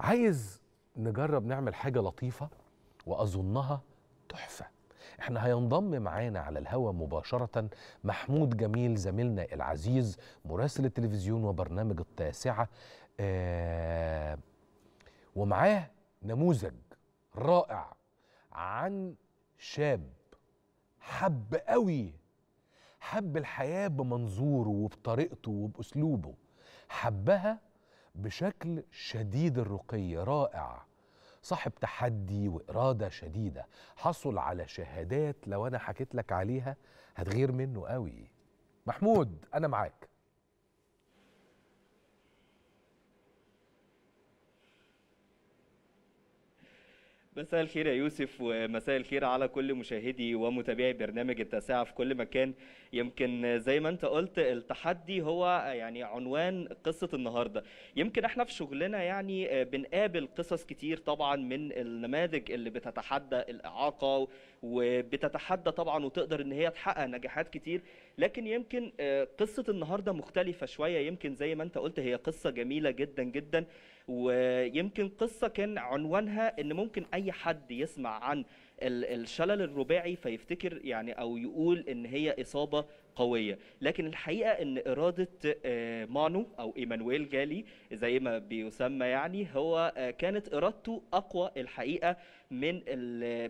عايز نجرب نعمل حاجة لطيفة وأظنها تحفة احنا هينضم معانا على الهوا مباشرة محمود جميل زميلنا العزيز مراسل التلفزيون وبرنامج التاسعة آه ومعاه نموذج رائع عن شاب حب قوي حب الحياة بمنظوره وبطريقته وبأسلوبه حبها بشكل شديد الرقي رائع صاحب تحدي وإرادة شديدة حصل على شهادات لو أنا حكيت لك عليها هتغير منه قوي محمود أنا معاك مساء الخير يا يوسف ومساء الخير على كل مشاهدي ومتابعي برنامج التاسعة في كل مكان يمكن زي ما انت قلت التحدي هو يعني عنوان قصة النهاردة يمكن احنا في شغلنا يعني بنقابل قصص كتير طبعا من النماذج اللي بتتحدى الإعاقة وبتتحدى طبعا وتقدر ان هي تحقق نجاحات كتير لكن يمكن آه، قصه النهارده مختلفه شويه يمكن زي ما انت قلت هي قصه جميله جدا جدا ويمكن قصه كان عنوانها ان ممكن اي حد يسمع عن الشلل الرباعي فيفتكر يعني او يقول ان هي اصابه قويه لكن الحقيقه ان اراده آه، مانو او ايمانويل جالي زي ما بيسمى يعني هو آه، كانت ارادته اقوى الحقيقه من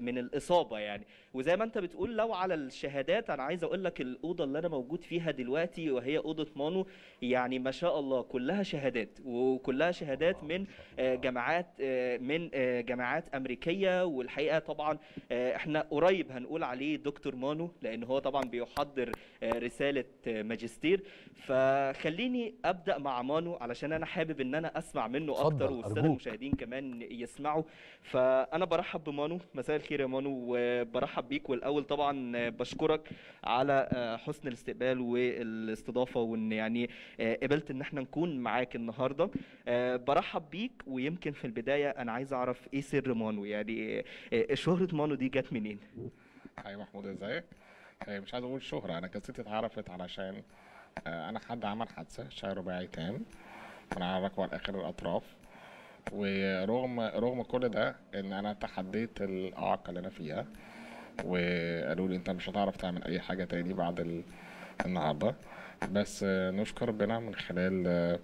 من الاصابه يعني وزي ما انت بتقول لو على الشهادات انا عايز اقول لك الاوضه اللي انا موجود فيها دلوقتي وهي اوضه مانو يعني ما شاء الله كلها شهادات وكلها شهادات من آه، جامعات آه، من آه، جامعات امريكيه والحقيقه طبعا احنا قريب هنقول عليه دكتور مانو لان هو طبعا بيحضر رساله ماجستير فخليني ابدا مع مانو علشان انا حابب ان انا اسمع منه اكتر والساده المشاهدين كمان يسمعوا فانا برحب برحب بمانو مساء الخير يا مانو وبرحب بيك والاول طبعا بشكرك على آه، حسن الاستقبال والاستضافه وان يعني آه، قبلت ان احنا نكون معاك النهارده آه، برحب بيك ويمكن في البدايه انا عايز اعرف ايه سر مانو يعني شهره مانو دي جت منين؟ هاي محمود ازيك؟ مش عايز اقول شهره انا قصتي اتعرفت علشان انا حد عمل حادثه شاي رباعي تام انا على الاخر الاطراف ورغم رغم كل ده ان انا تحديت الاعاقه اللي انا فيها وقالوا لي انت مش هتعرف تعمل اي حاجه تاني بعد النهارده بس نشكر ربنا من خلال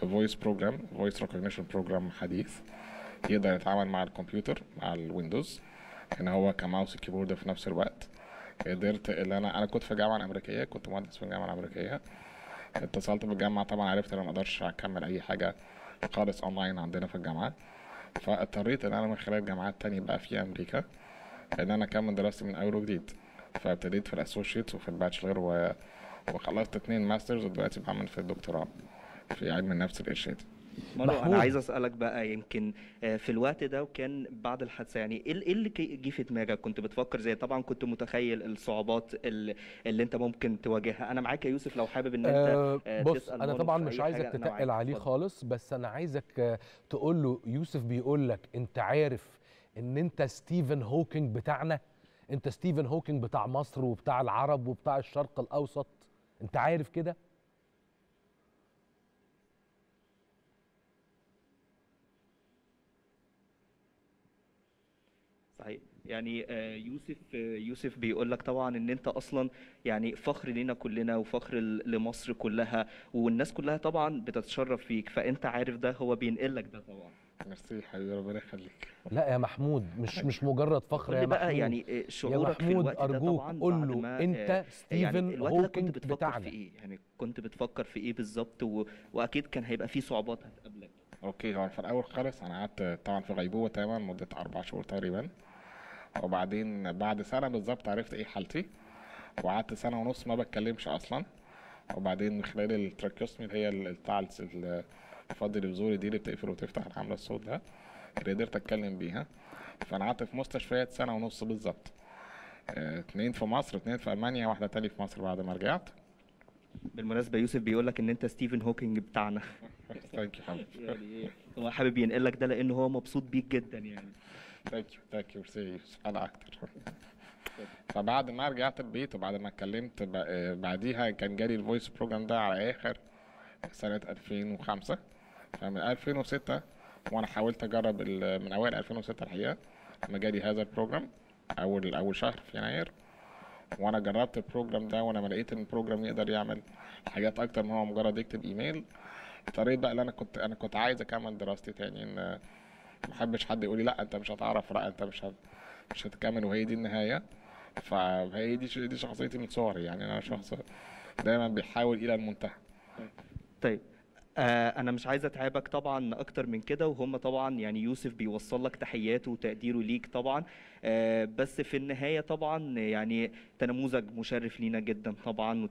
فويس بروجرام فويس ريكوجنيشن بروجرام حديث يقدر يتعامل مع الكمبيوتر مع الويندوز ان هو كماوس كيبورد في نفس الوقت قدرت ان انا انا كنت في الجامعه الامريكيه كنت مهندس في الجامعه الامريكيه اتصلت بالجامعه طبعا عرفت ان انا مقدرش اكمل اي حاجه خالص اونلاين عندنا في الجامعات فاضطريت ان انا من خلال جامعات تانية بقى في امريكا ان انا اكمل دراستي من اول وجديد فابتديت في الاسوشيتس وفي الباتشلر و... وخلصت اتنين ماسترز ودلوقتي بعمل في الدكتوراه في علم النفس الارشادي مانو انا عايز اسالك بقى يمكن آه، في الوقت ده وكان بعد الحادثه يعني ايه, إيه اللي جه في دماغك كنت بتفكر زي طبعا كنت متخيل الصعوبات اللي, اللي انت ممكن تواجهها انا معاك يا يوسف لو حابب ان انت أه, آه، بص انا طبعا مش عايزك تتقل عليه خالص بس انا عايزك آه، تقول له يوسف بيقول لك انت عارف ان انت ستيفن هوكينج بتاعنا انت ستيفن هوكينج بتاع مصر وبتاع العرب وبتاع الشرق الاوسط انت عارف كده صحيح يعني آه، يوسف آه، يوسف بيقول لك طبعا ان انت اصلا يعني فخر لينا كلنا وفخر لمصر كلها والناس كلها طبعا بتتشرف فيك فانت عارف ده هو بينقل لك ده طبعا ميرسي حبيبي ربنا يخليك لا يا محمود مش مش مجرد فخر يا محمود بقى يعني آه، شعورك يا محمود في الوقت ارجوك قول له انت يعني ستيفن يعني هوكينج بتاعنا في ايه يعني كنت بتفكر في ايه بالظبط و... واكيد كان هيبقى في صعوبات هتقابلك اوكي طبعا في الاول خالص انا قعدت طبعا في غيبوبه تماما مده اربع شهور تقريبا وبعدين بعد سنه بالظبط عرفت ايه حالتي وقعدت سنه ونص ما بتكلمش اصلا وبعدين من خلال التراكيوسمي اللي هي بتاع الفضل الزوري دي اللي بتقفل وتفتح الحملة الصوت ده اللي قدرت اتكلم بيها فانا قعدت في مستشفيات سنه ونص بالظبط اثنين آه، في مصر اثنين في المانيا واحده تاني في مصر بعد ما رجعت بالمناسبه يوسف بيقول لك ان انت ستيفن هوكينج بتاعنا ثانك يو حبيبي هو حابب ينقل لك ده لان هو مبسوط بيك جدا يعني ثانك يو ثانك يو انا اكتر فبعد ما رجعت البيت وبعد ما اتكلمت بعديها كان جالي الفويس بروجرام ده على اخر سنه 2005 فمن 2006 وانا حاولت اجرب من اوائل 2006 الحقيقه ما جالي هذا البروجرام اول اول شهر في يناير وانا جربت البروجرام ده وانا ما لقيت ان البروجرام يقدر يعمل حاجات اكتر ما هو مجرد يكتب ايميل اضطريت بقى ان انا كنت انا كنت عايز اكمل دراستي تاني ان ما بحبش حد يقول لي لا انت مش هتعرف لا انت مش هت... مش هتكمل وهي دي النهايه فهي دي دي شخصيتي من صغري يعني انا شخص دايما بيحاول الى المنتهى طيب آه، انا مش عايز اتعبك طبعا اكتر من كده وهم طبعا يعني يوسف بيوصل لك تحياته وتقديره ليك طبعا آه، بس في النهايه طبعا يعني تنموذج مشرف لينا جدا طبعا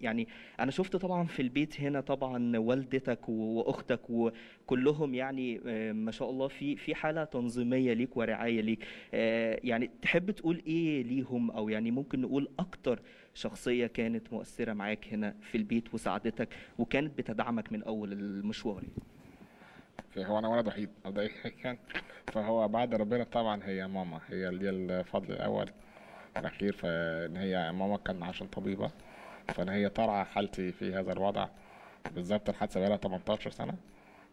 يعني انا شفت طبعا في البيت هنا طبعا والدتك واختك وكلهم يعني آه، ما شاء الله في في حاله تنظيميه ليك ورعايه ليك يعني تحب تقول ايه ليهم او يعني ممكن نقول اكتر شخصيه كانت مؤثره معاك هنا في البيت وساعدتك وكانت بتدعمك من اول اول المشوار هو انا ولد وحيد مبدئيا فهو بعد ربنا طبعا هي ماما هي اللي الفضل الاول الاخير فان هي ماما كان عشان طبيبه فان هي ترعى حالتي في هذا الوضع بالظبط الحادثه بقالها 18 سنه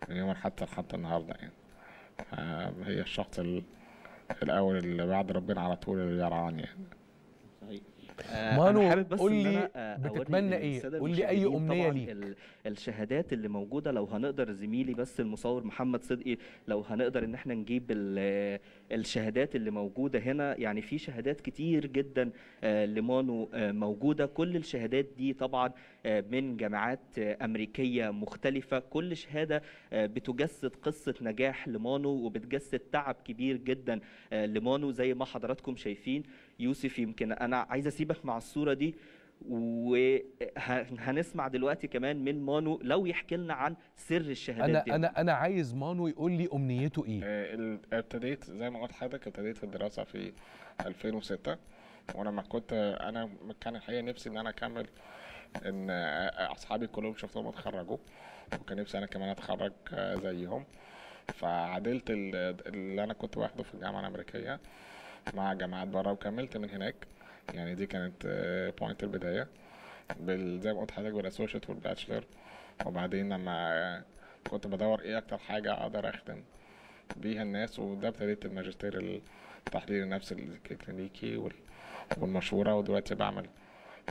من يوم الحادثه لحد النهارده يعني هي الشخص الاول اللي بعد ربنا على طول اللي يرعاني يعني صحيح آه، مانو آه، إيه؟ قول لي بتتمنى ايه قول لي اي امنيه ليك الشهادات اللي موجوده لو هنقدر زميلي بس المصور محمد صدقي لو هنقدر ان احنا نجيب الشهادات اللي موجوده هنا يعني في شهادات كتير جدا آه، لمانو موجوده كل الشهادات دي طبعا من جامعات امريكيه مختلفه كل شهاده بتجسد قصه نجاح لمانو وبتجسد تعب كبير جدا لمانو زي ما حضراتكم شايفين يوسف يمكن انا عايز اسيبك مع الصوره دي وهنسمع دلوقتي كمان من مانو لو يحكي لنا عن سر الشهادات انا دي. انا انا عايز مانو يقول لي امنيته ايه آه، ابتديت زي ما قلت لحضرتك ابتديت في الدراسه في 2006 وانا ما كنت انا كان الحقيقه نفسي ان انا اكمل ان اصحابي كلهم شفتهم اتخرجوا وكان نفسي انا كمان اتخرج آه، زيهم فعدلت اللي انا كنت واخده في الجامعه الامريكيه مع جامعات بره وكملت من هناك يعني دي كانت بوينت آه، البدايه بال زي ما قلت لحضرتك بالاسوشيت والباتشلر وبعدين لما كنت بدور ايه اكتر حاجه اقدر اخدم بيها الناس وده ابتديت الماجستير التحليل النفسي الكلينيكي والمشوره ودلوقتي بعمل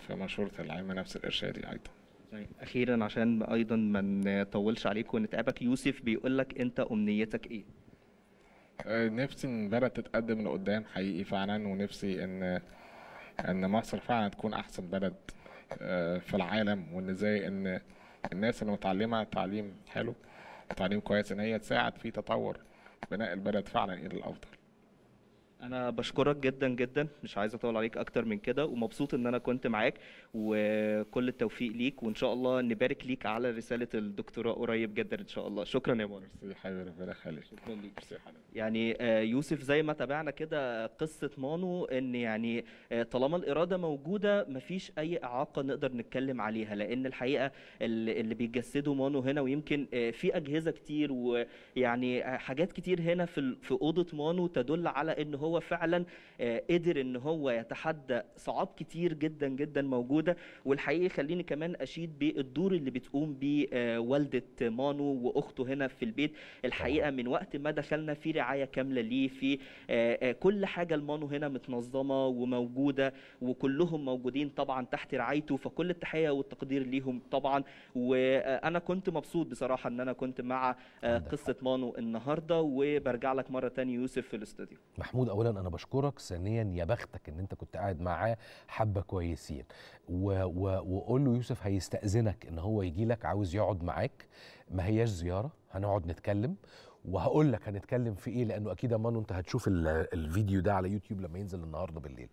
في مشوره العلم نفس الارشادي ايضا طيب، اخيرا عشان ايضا ما نطولش عليك ونتعبك يوسف بيقول لك انت امنيتك ايه آه، نفسي ان البلد تتقدم لقدام حقيقي فعلا ونفسي ان ان مصر فعلا تكون احسن بلد آه، في العالم وان ازاي ان الناس اللي متعلمه تعليم حلو تعليم كويس ان هي تساعد في تطور بناء البلد فعلا الى الافضل انا بشكرك جدا جدا مش عايز اطول عليك اكتر من كده ومبسوط ان انا كنت معاك وكل التوفيق ليك وان شاء الله نبارك ليك على رساله الدكتوراه قريب جدا ان شاء الله شكرا يا مارس حبيبي ربنا يخليك شكرا ليك يعني آه، يوسف زي ما تابعنا كده قصه مانو ان يعني آه، طالما الاراده موجوده مفيش اي اعاقه نقدر نتكلم عليها لان الحقيقه اللي بيجسده مانو هنا ويمكن آه، في اجهزه كتير ويعني حاجات كتير هنا في في اوضه مانو تدل على ان هو فعلا آه، قدر ان هو يتحدى صعاب كتير جدا جدا موجوده والحقيقه خليني كمان اشيد بالدور اللي بتقوم بيه آه، والده مانو واخته هنا في البيت الحقيقه من وقت ما دخلنا في رعايه كامله ليه في آه، كل حاجه لمانو هنا متنظمه وموجوده وكلهم موجودين طبعا تحت رعايته فكل التحيه والتقدير ليهم طبعا وانا كنت مبسوط بصراحه ان انا كنت مع قصه مانو النهارده وبرجع لك مره ثانيه يوسف في الاستوديو محمود اولا انا بشكرك ثانيا يا بختك ان انت كنت قاعد معاه حبه كويسين وقول له يوسف هيستاذنك ان هو يجي لك عاوز يقعد معاك ما هياش زياره هنقعد نتكلم وهقول لك هنتكلم في ايه لانه اكيد امانو انت هتشوف الفيديو ده على يوتيوب لما ينزل النهارده بالليل